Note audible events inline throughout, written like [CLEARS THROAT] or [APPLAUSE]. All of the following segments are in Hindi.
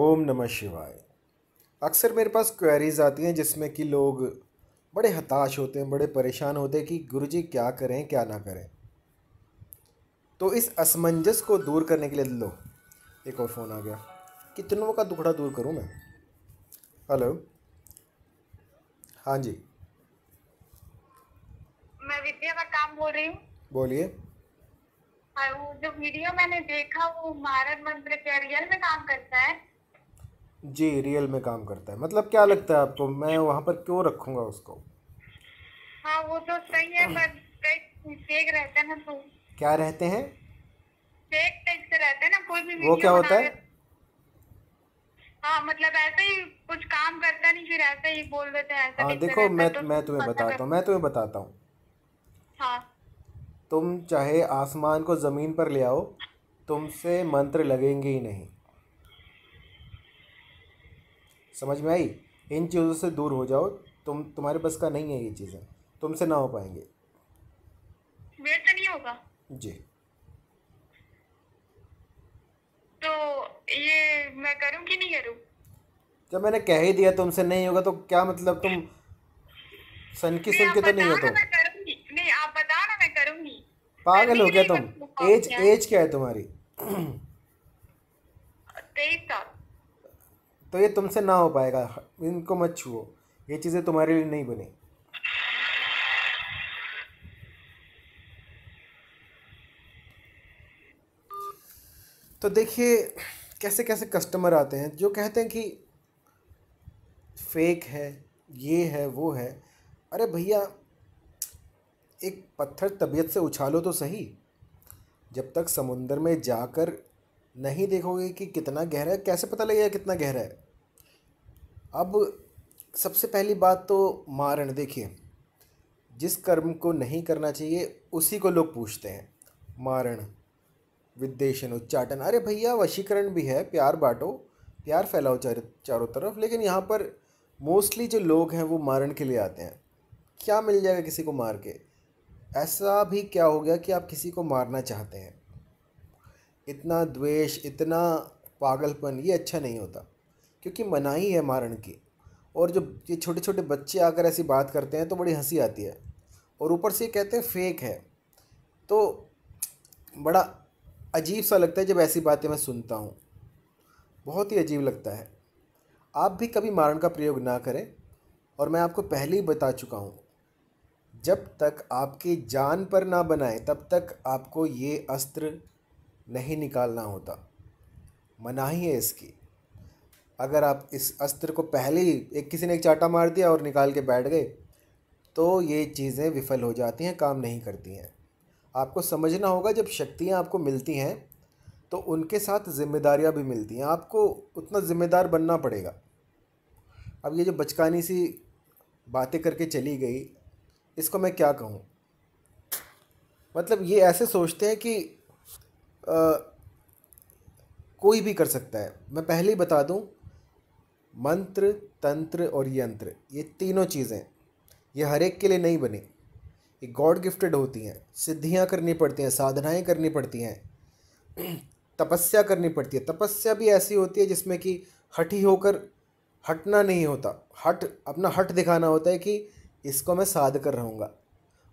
ओम नमः शिवाय अक्सर मेरे पास क्वेरीज आती हैं जिसमें कि लोग बड़े हताश होते हैं बड़े परेशान होते हैं कि गुरु जी क्या करें क्या ना करें तो इस असमंजस को दूर करने के लिए लो एक और फ़ोन आ गया कितनों का दुखड़ा दूर करूं मैं हेलो हाँ जी मैं विद्या का काम बोल रही हूँ बोलिए हाँ, जो वीडियो मैंने देखा वो भारत मंत्र के रियल में काम करता है जी रियल में काम करता है मतलब क्या लगता है आपको मैं वहाँ पर क्यों रखूँगा उसको हाँ वो तो सही है पर फेक रहते हैं ना तो क्या रहते हैं फेक टाइप से रहते हैं ना कोई भी वो क्या होता है हाँ मतलब ऐसे ही कुछ काम करता नहीं फिर ऐसे ही बोल देते हैं ऐसा हाँ देखो मैं तो मैं तुम्हें बताता हूँ मैं तुम्हें बताता हूँ हाँ तुम चाहे आसमान को ज़मीन पर ले आओ तुमसे मंत्र लगेंगे ही नहीं समझ में आई इन चीज़ों से दूर हो जाओ तुम तुम्हारे बस का नहीं है ये चीज़ें तुमसे ना हो पाएंगे मेरे से नहीं होगा जी तो ये मैं करूं कि नहीं करूं जब मैंने कह ही दिया तुमसे नहीं होगा तो क्या मतलब तुम सन की सुन के तो नहीं हो तुम नहीं आप बताओ ना मैं करूंगी पागल हो गया तुम एज एज क्या है तुम्हारी तेईस साल तो ये तुमसे ना हो पाएगा इनको मत छुओ ये चीज़ें तुम्हारे लिए नहीं बनी तो देखिए कैसे कैसे कस्टमर आते हैं जो कहते हैं कि फेक है ये है वो है अरे भैया एक पत्थर तबीयत से उछालो तो सही जब तक समुंदर में जाकर नहीं देखोगे कि कितना गहरा है कैसे पता लगेगा कितना गहरा है अब सबसे पहली बात तो मारण देखिए जिस कर्म को नहीं करना चाहिए उसी को लोग पूछते हैं मारण विद्वेशन उच्चाटन अरे भैया वशीकरण भी है प्यार बांटो प्यार फैलाओ चार चारों तरफ लेकिन यहाँ पर मोस्टली जो लोग हैं वो मारण के लिए आते हैं क्या मिल जाएगा किसी को मार के ऐसा भी क्या हो गया कि आप किसी को मारना चाहते हैं इतना द्वेष इतना पागलपन ये अच्छा नहीं होता क्योंकि मनाही है मारण की और जो ये छोटे छोटे बच्चे आकर ऐसी बात करते हैं तो बड़ी हंसी आती है और ऊपर से कहते हैं फेक है तो बड़ा अजीब सा लगता है जब ऐसी बातें मैं सुनता हूँ बहुत ही अजीब लगता है आप भी कभी मारण का प्रयोग ना करें और मैं आपको पहले ही बता चुका हूँ जब तक आपकी जान पर ना बनाए तब तक आपको ये अस्त्र नहीं निकालना होता मनाही है इसकी अगर आप इस अस्त्र को पहले ही एक किसी ने एक चाटा मार दिया और निकाल के बैठ गए तो ये चीज़ें विफल हो जाती हैं काम नहीं करती हैं आपको समझना होगा जब शक्तियाँ आपको मिलती हैं तो उनके साथ जिम्मेदारियाँ भी मिलती हैं आपको उतना ज़िम्मेदार बनना पड़ेगा अब ये जो बचकानी सी बातें करके चली गई इसको मैं क्या कहूँ मतलब ये ऐसे सोचते हैं कि आ, कोई भी कर सकता है मैं पहले ही बता दूँ मंत्र तंत्र और यंत्र ये तीनों चीज़ें ये हर एक के लिए नहीं बनी ये गॉड गिफ्टेड होती हैं सिद्धियाँ करनी पड़ती हैं साधनाएँ करनी पड़ती हैं [CLEARS THROAT] तपस्या करनी पड़ती है तपस्या भी ऐसी होती है जिसमें कि हठी होकर हटना नहीं होता हट अपना हट दिखाना होता है कि इसको मैं साध कर रहूँगा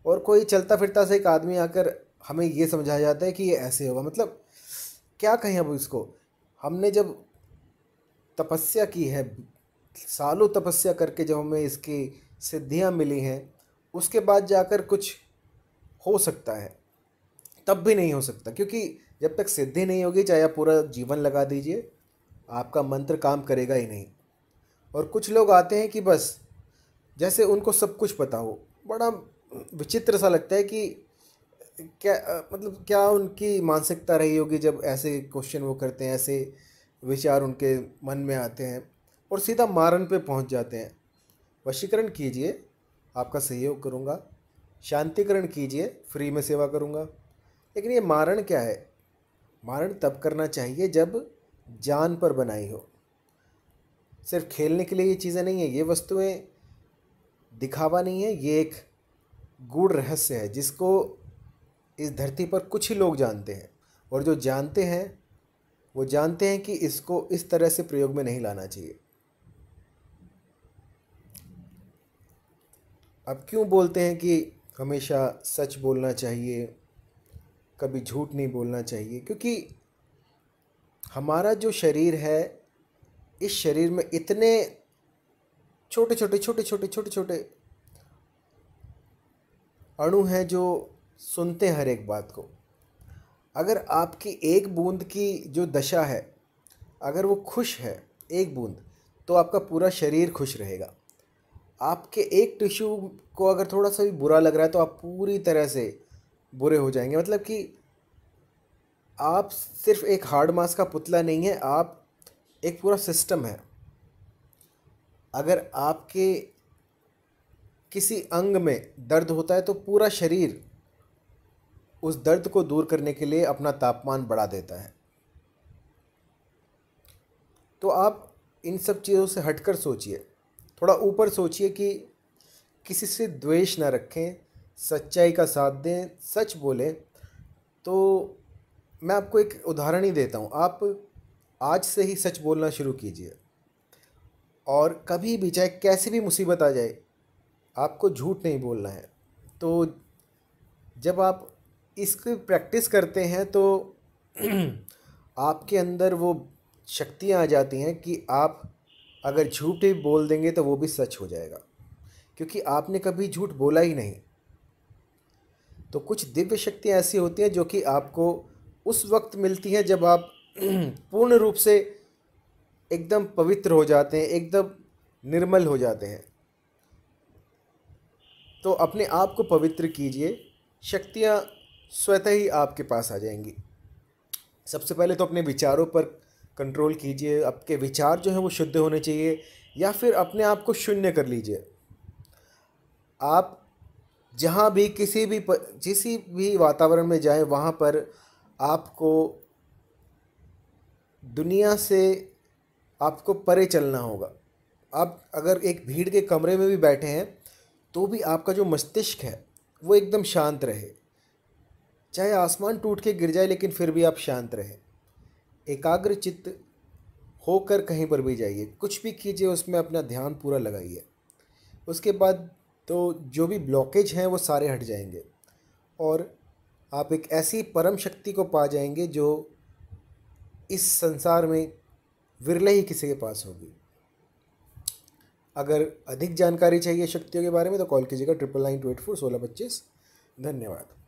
और कोई चलता फिरता से एक आदमी आकर हमें ये समझाया जाता है कि ये ऐसे होगा मतलब क्या कहें अब इसको हमने जब तपस्या की है सालों तपस्या करके जब हमें इसकी सिद्धियां मिली हैं उसके बाद जाकर कुछ हो सकता है तब भी नहीं हो सकता क्योंकि जब तक सिद्धि नहीं होगी चाहे आप पूरा जीवन लगा दीजिए आपका मंत्र काम करेगा ही नहीं और कुछ लोग आते हैं कि बस जैसे उनको सब कुछ पता हो बड़ा विचित्र सा लगता है कि क्या मतलब क्या उनकी मानसिकता रही होगी जब ऐसे क्वेश्चन वो करते हैं ऐसे विचार उनके मन में आते हैं और सीधा मारन पे पहुंच जाते हैं वशीकरण कीजिए आपका सहयोग करूँगा शांतिकरण कीजिए फ्री में सेवा करूँगा लेकिन ये मारण क्या है मारण तब करना चाहिए जब जान पर बनाई हो सिर्फ खेलने के लिए ये चीज़ें नहीं है ये वस्तुएं दिखावा नहीं है ये एक गूढ़ रहस्य है जिसको इस धरती पर कुछ ही लोग जानते हैं और जो जानते हैं वो जानते हैं कि इसको इस तरह से प्रयोग में नहीं लाना चाहिए अब क्यों बोलते हैं कि हमेशा सच बोलना चाहिए कभी झूठ नहीं बोलना चाहिए क्योंकि हमारा जो शरीर है इस शरीर में इतने छोटे छोटे छोटे छोटे छोटे छोटे अणु हैं जो सुनते हैं हर एक बात को अगर आपकी एक बूंद की जो दशा है अगर वो खुश है एक बूंद तो आपका पूरा शरीर खुश रहेगा आपके एक टिश्यू को अगर थोड़ा सा भी बुरा लग रहा है तो आप पूरी तरह से बुरे हो जाएंगे मतलब कि आप सिर्फ एक हार्ड मास का पुतला नहीं है आप एक पूरा सिस्टम है अगर आपके किसी अंग में दर्द होता है तो पूरा शरीर उस दर्द को दूर करने के लिए अपना तापमान बढ़ा देता है तो आप इन सब चीज़ों से हटकर सोचिए थोड़ा ऊपर सोचिए कि किसी से द्वेष ना रखें सच्चाई का साथ दें सच बोलें तो मैं आपको एक उदाहरण ही देता हूँ आप आज से ही सच बोलना शुरू कीजिए और कभी भी चाहे कैसी भी मुसीबत आ जाए आपको झूठ नहीं बोलना है तो जब आप इसकी प्रैक्टिस करते हैं तो [CLEARS THROAT] आपके अंदर वो शक्तियाँ आ जाती हैं कि आप अगर झूठ ही बोल देंगे तो वो भी सच हो जाएगा क्योंकि आपने कभी झूठ बोला ही नहीं तो कुछ दिव्य शक्तियाँ ऐसी होती हैं जो कि आपको उस वक्त मिलती हैं जब आप [CLEARS THROAT] पूर्ण रूप से एकदम पवित्र हो जाते हैं एकदम निर्मल हो जाते हैं तो अपने आप को पवित्र कीजिए शक्तियाँ स्वतः ही आपके पास आ जाएंगी सबसे पहले तो अपने विचारों पर कंट्रोल कीजिए आपके विचार जो हैं वो शुद्ध होने चाहिए या फिर अपने आप को शून्य कर लीजिए आप जहाँ भी किसी भी किसी भी वातावरण में जाए वहाँ पर आपको दुनिया से आपको परे चलना होगा आप अगर एक भीड़ के कमरे में भी बैठे हैं तो भी आपका जो मस्तिष्क है वो एकदम शांत रहे चाहे आसमान टूट के गिर जाए लेकिन फिर भी आप शांत रहें एकाग्र चित्त होकर कहीं पर भी जाइए कुछ भी कीजिए उसमें अपना ध्यान पूरा लगाइए उसके बाद तो जो भी ब्लॉकेज हैं वो सारे हट जाएंगे और आप एक ऐसी परम शक्ति को पा जाएंगे जो इस संसार में विरले ही किसी के पास होगी अगर अधिक जानकारी चाहिए शक्तियों के बारे में तो कॉल कीजिएगा triple nine two eight four सोलह पच्चीस धन्यवाद